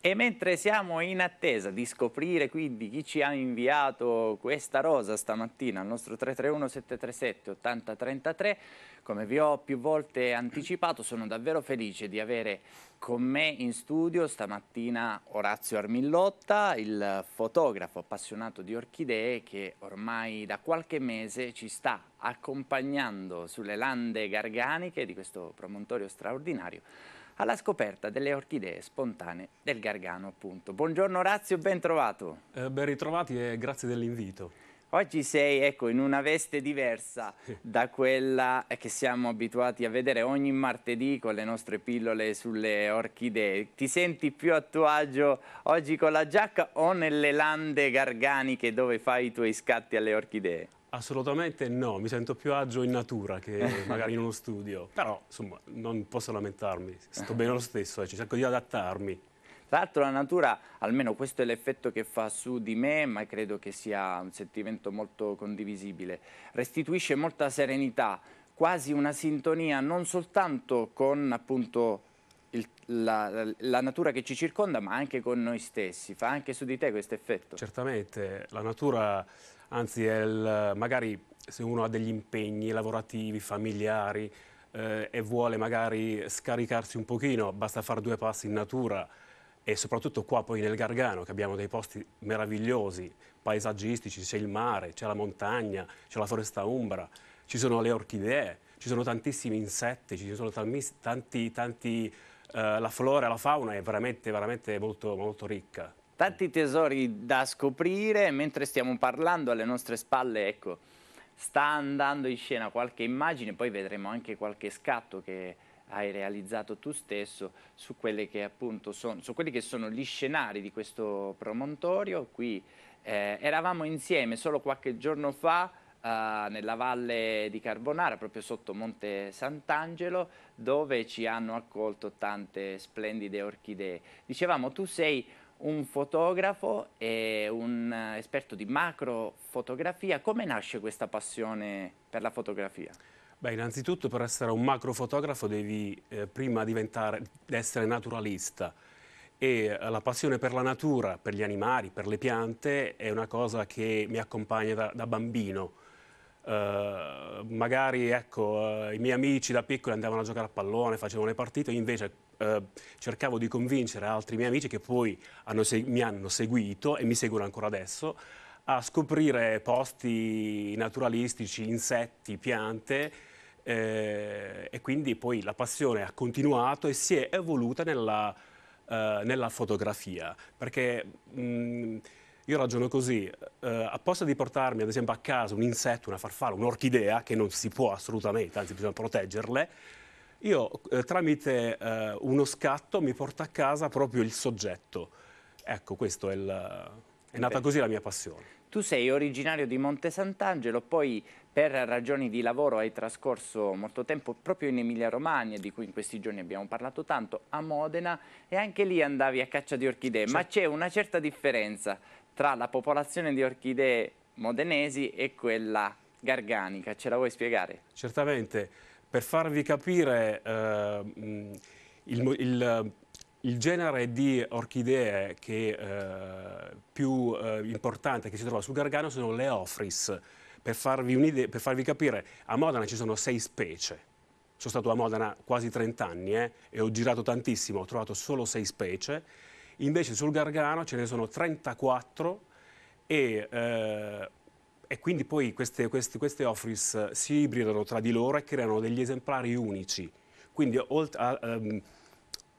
E mentre siamo in attesa di scoprire quindi chi ci ha inviato questa rosa stamattina al nostro 331 737 8033, come vi ho più volte anticipato, sono davvero felice di avere con me in studio stamattina Orazio Armillotta, il fotografo appassionato di orchidee che ormai da qualche mese ci sta accompagnando sulle lande garganiche di questo promontorio straordinario alla scoperta delle orchidee spontanee del Gargano appunto. Buongiorno Orazio, ben trovato. Eh, ben ritrovati e grazie dell'invito. Oggi sei ecco, in una veste diversa da quella eh, che siamo abituati a vedere ogni martedì con le nostre pillole sulle orchidee. Ti senti più a tuo agio oggi con la giacca o nelle lande garganiche dove fai i tuoi scatti alle orchidee? Assolutamente no, mi sento più agio in natura che eh. magari in uno studio, però insomma non posso lamentarmi, sto bene lo stesso, eh, cerco di adattarmi. Tra l'altro la natura, almeno questo è l'effetto che fa su di me, ma credo che sia un sentimento molto condivisibile, restituisce molta serenità, quasi una sintonia non soltanto con appunto il, la, la, natura che ci circonda, ma anche con noi stessi. Fa anche su di te questo effetto? Certamente, la natura anzi il, magari se uno ha degli impegni lavorativi, familiari eh, e vuole magari scaricarsi un pochino, basta fare due passi in natura e soprattutto qua poi nel Gargano che abbiamo dei posti meravigliosi, paesaggistici, c'è il mare, c'è la montagna, c'è la foresta umbra, ci sono le orchidee, ci sono tantissimi insetti, ci sono tanti, tanti eh, la flora e la fauna è veramente, veramente molto, molto ricca tanti tesori da scoprire mentre stiamo parlando alle nostre spalle, ecco, sta andando in scena qualche immagine, poi vedremo anche qualche scatto che hai realizzato tu stesso su, sono, su quelli che sono gli scenari di questo promontorio. Qui eh, eravamo insieme solo qualche giorno fa eh, nella valle di Carbonara, proprio sotto Monte Sant'Angelo, dove ci hanno accolto tante splendide orchidee. Dicevamo, tu sei un fotografo e un eh, esperto di macrofotografia. Come nasce questa passione per la fotografia? Beh, innanzitutto per essere un macrofotografo devi eh, prima diventare, essere naturalista e eh, la passione per la natura, per gli animali, per le piante è una cosa che mi accompagna da, da bambino. Uh, magari ecco, uh, i miei amici da piccoli andavano a giocare a pallone, facevano le partite, invece uh, cercavo di convincere altri miei amici che poi hanno mi hanno seguito e mi seguono ancora adesso a scoprire posti naturalistici, insetti, piante eh, e quindi poi la passione ha continuato e si è evoluta nella, nella fotografia perché mh, mm, io ragiono così, eh, apposta di portarmi ad esempio a casa un insetto, una farfalla, un'orchidea, che non si può assolutamente, anzi bisogna proteggerle, io eh, tramite eh, uno scatto mi porto a casa proprio il soggetto. Ecco, questo è, il, è nata così la mia passione. Tu sei originario di Monte Sant'Angelo, poi per ragioni di lavoro hai trascorso molto tempo proprio in Emilia-Romagna, di cui in questi giorni abbiamo parlato tanto, a Modena e anche lì andavi a caccia di orchidee, certo. ma c'è una certa differenza tra la popolazione di orchidee modenesi e quella garganica. Ce la vuoi spiegare? Certamente. Per farvi capire eh, mm, il, il, il, genere di orchidee che, eh, più eh, importante che si trova sul Gargano sono le Ofris. Per farvi, per farvi capire, a Modena ci sono sei specie sono stato a Modena quasi 30 anni eh, e ho girato tantissimo, ho trovato solo sei specie, invece sul Gargano ce ne sono 34 e, eh, e quindi poi queste, queste, queste ofris eh, si ibridano tra di loro e creano degli esemplari unici. Quindi oltre a, um,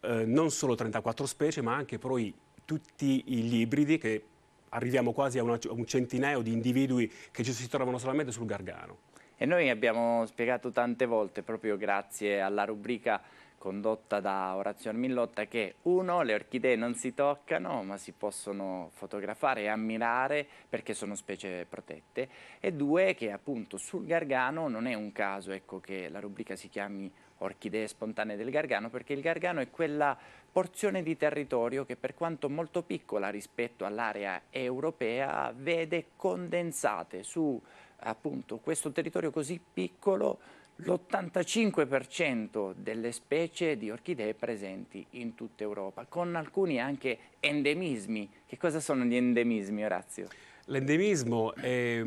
eh, non solo 34 specie, ma anche poi tutti gli ibridi che arriviamo quasi a, una, a un centinaio di individui che ci si trovano solamente sul Gargano. E noi abbiamo spiegato tante volte, proprio grazie alla rubrica condotta da Orazio Armillotta che uno, le orchidee non si toccano ma si possono fotografare e ammirare perché sono specie protette e due che appunto sul Gargano non è un caso ecco, che la rubrica si chiami orchidee spontanee del Gargano perché il Gargano è quella porzione di territorio che per quanto molto piccola rispetto all'area europea vede condensate su appunto questo territorio così piccolo l'85% delle specie di orchidee presenti in tutta Europa, con alcuni anche endemismi. Che cosa sono gli endemismi, Orazio? L'endemismo è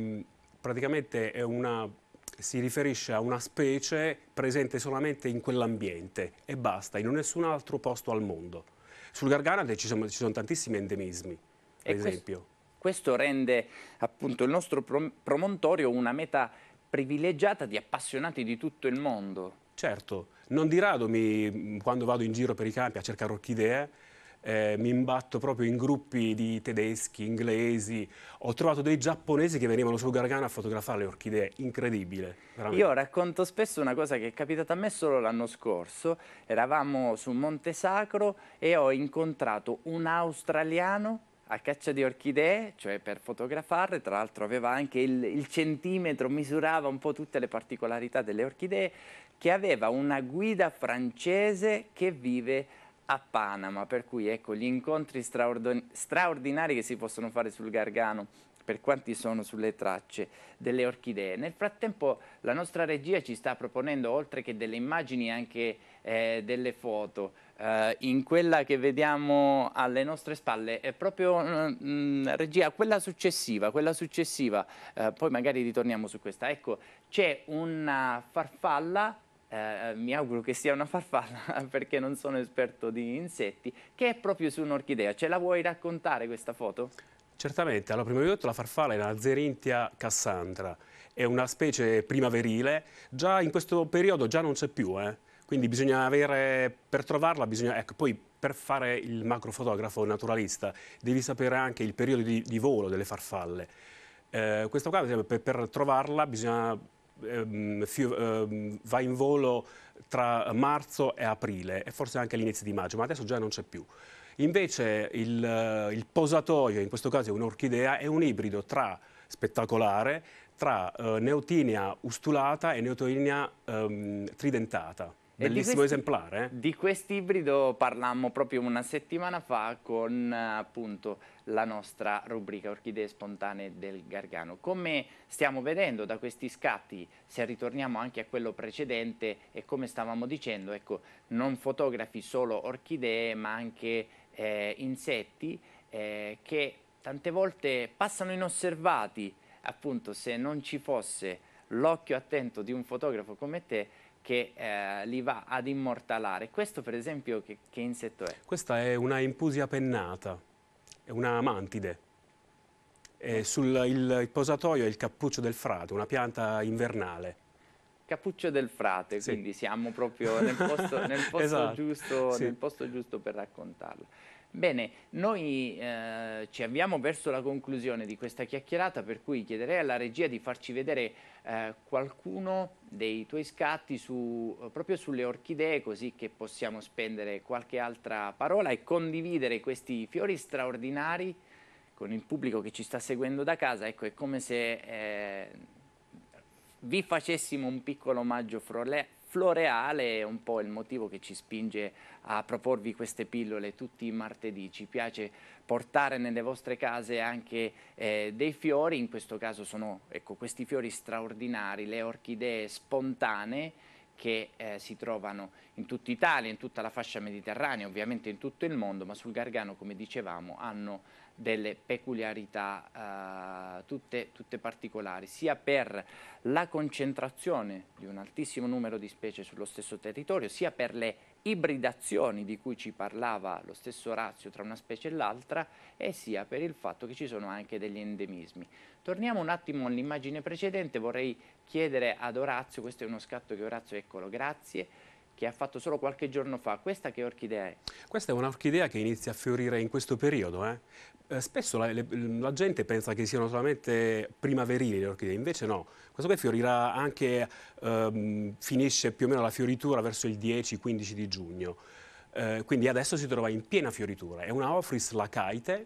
praticamente è una si riferisce a una specie presente solamente in quell'ambiente e basta, in nessun altro posto al mondo. Sul Garganate ci sono, ci sono tantissimi endemismi, per e esempio. Questo, questo rende appunto il nostro promontorio una meta privilegiata di appassionati di tutto il mondo. Certo, non di rado mi, quando vado in giro per i campi a cercare orchidee eh, mi imbatto proprio in gruppi di tedeschi, inglesi. Ho trovato dei giapponesi che venivano su Gargano a fotografare le orchidee. Incredibile. Veramente. Io racconto spesso una cosa che è capitata a me solo l'anno scorso. Eravamo su Monte Sacro e ho incontrato un australiano a caccia di orchidee, cioè per fotografarle, tra l'altro aveva anche il, il, centimetro, misurava un po' tutte le particolarità delle orchidee, che aveva una guida francese che vive a Panama, per cui ecco gli incontri straordinari che si possono fare sul Gargano per quanti sono sulle tracce delle orchidee. Nel frattempo la nostra regia ci sta proponendo, oltre che delle immagini, anche eh, delle foto eh, in quella che vediamo alle nostre spalle è proprio mh, mm, mm, regia, quella successiva, quella successiva, eh, poi magari ritorniamo su questa. Ecco, c'è una farfalla Uh, mi auguro che sia una farfalla perché non sono esperto di insetti, che è proprio su un'orchidea. Ce la vuoi raccontare questa foto? Certamente, allora prima di tutto la farfalla è la Zerintia cassandra, è una specie primaverile, già in questo periodo già non c'è più, eh? Quindi bisogna avere, per trovarla, bisogna, ecco, poi per fare il macrofotografo naturalista devi sapere anche il periodo di, di volo delle farfalle. Eh, questo qua, per, per trovarla, bisogna ehm, fio, ehm, va in volo tra marzo e aprile e forse anche all'inizio di maggio, ma adesso già non c'è più. Invece il, eh, il, posatoio, in questo caso è un'orchidea, è un ibrido tra spettacolare tra eh, neotinia ustulata e neotinia ehm, tridentata. Bellissimo di questi, esemplare. Eh? Di quest'ibrido parlammo proprio una settimana fa con appunto la nostra rubrica Orchidee spontanee del Gargano. Come stiamo vedendo da questi scatti, se ritorniamo anche a quello precedente e come stavamo dicendo, ecco, non fotografi solo orchidee ma anche eh, insetti eh, che tante volte passano inosservati, appunto se non ci fosse l'occhio attento di un fotografo come te che eh, li va ad immortalare. Questo per esempio che, che insetto è? Questa è una impusia pennata, è una mantide. È eh. sul, il, il, posatoio è il cappuccio del frate, una pianta invernale. Cappuccio del frate, sì. quindi siamo proprio nel posto, nel posto, esatto. giusto, sì. nel posto giusto per raccontarla. Bene, noi eh, ci avviamo verso la conclusione di questa chiacchierata per cui chiederei alla regia di farci vedere eh, qualcuno dei tuoi scatti su, proprio sulle orchidee così che possiamo spendere qualche altra parola e condividere questi fiori straordinari con il pubblico che ci sta seguendo da casa. Ecco, è come se eh, vi facessimo un piccolo omaggio floreale è un po' il motivo che ci spinge a proporvi queste pillole tutti i martedì. Ci piace portare nelle vostre case anche eh, dei fiori, in questo caso sono ecco, questi fiori straordinari, le orchidee spontanee che eh, si trovano in tutta Italia, in tutta la fascia mediterranea, ovviamente in tutto il mondo, ma sul Gargano, come dicevamo, hanno delle peculiarità eh, tutte, tutte, particolari, sia per la concentrazione di un altissimo numero di specie sullo stesso territorio, sia per le ibridazioni di cui ci parlava lo stesso Razio tra una specie e l'altra e sia per il fatto che ci sono anche degli endemismi. Torniamo un attimo all'immagine precedente, vorrei chiedere ad Orazio, questo è uno scatto che Orazio, eccolo, grazie, che ha fatto solo qualche giorno fa. Questa che orchidea è? Questa è un'orchidea che inizia a fiorire in questo periodo. Eh? Eh, spesso la, le, la, gente pensa che siano solamente primaverili le orchidee, invece no. Questo qui fiorirà anche, ehm, finisce più o meno la fioritura verso il 10-15 di giugno. Eh, quindi adesso si trova in piena fioritura. È una Ofris lacaite,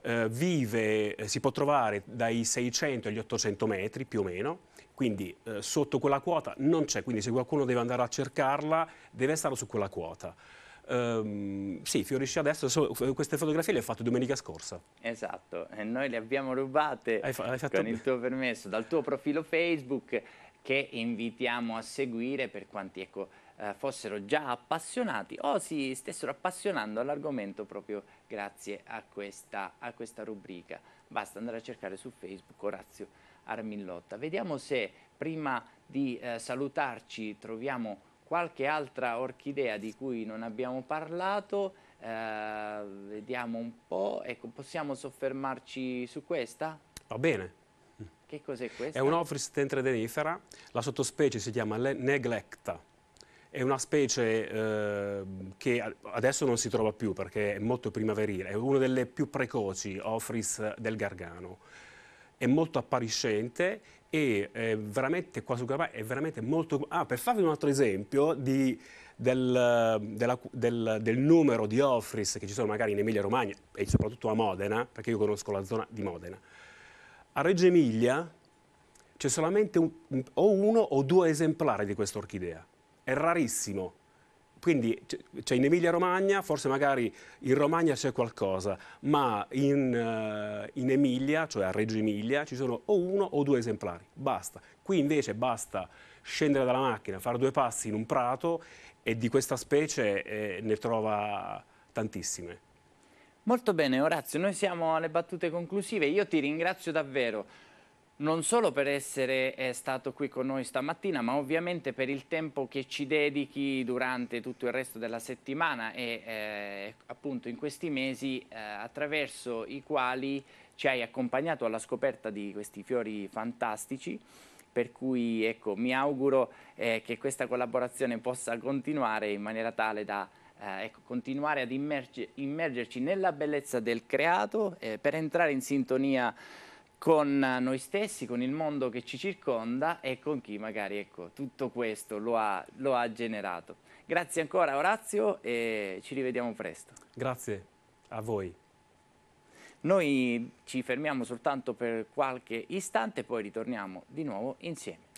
eh, vive, eh, si può trovare dai 600 agli 800 metri più o meno, quindi eh, sotto quella quota non c'è, quindi se qualcuno deve andare a cercarla deve stare su quella quota. Um, sì, fiorisce adesso, so, queste fotografie le ho fatte domenica scorsa. Esatto, e noi le abbiamo rubate hai hai con il tuo permesso dal tuo profilo Facebook che invitiamo a seguire per quanti ecco, eh, fossero già appassionati o si stessero appassionando all'argomento proprio grazie a questa, a questa rubrica. Basta andare a cercare su Facebook Orazio Armillotta. Vediamo se prima di eh, salutarci troviamo qualche altra orchidea di cui non abbiamo parlato. Eh, vediamo un po', ecco, possiamo soffermarci su questa? Va bene. Che cos'è questa? È un'Ophrys tentradenifera, la sottospecie si chiama Neglecta. È una specie eh, che adesso non si trova più perché è molto primaverile, è una delle più precoci ofris del Gargano è molto appariscente e è eh, veramente quasi è veramente molto... Ah, per farvi un altro esempio di, del, della, del, del, numero di offris che ci sono magari in Emilia Romagna e soprattutto a Modena, perché io conosco la zona di Modena. A Reggio Emilia c'è solamente un, o uno o due esemplari di questa orchidea. È rarissimo. Quindi cioè in Emilia-Romagna, forse magari in Romagna c'è qualcosa, ma in, eh, in Emilia, cioè a Reggio Emilia, ci sono o uno o due esemplari, basta. Qui invece basta scendere dalla macchina, fare due passi in un prato e di questa specie eh, ne trova tantissime. Molto bene Orazio, noi siamo alle battute conclusive, io ti ringrazio davvero non solo per essere eh, stato qui con noi stamattina, ma ovviamente per il tempo che ci dedichi durante tutto il resto della settimana e eh, appunto in questi mesi eh, attraverso i quali ci hai accompagnato alla scoperta di questi fiori fantastici. Per cui ecco, mi auguro eh, che questa collaborazione possa continuare in maniera tale da Uh, ecco, continuare ad immergerci nella bellezza del creato eh, per entrare in sintonia con noi stessi, con il mondo che ci circonda e con chi magari ecco, tutto questo lo ha, lo ha generato. Grazie ancora Orazio e ci rivediamo presto. Grazie a voi. Noi ci fermiamo soltanto per qualche istante, poi ritorniamo di nuovo insieme.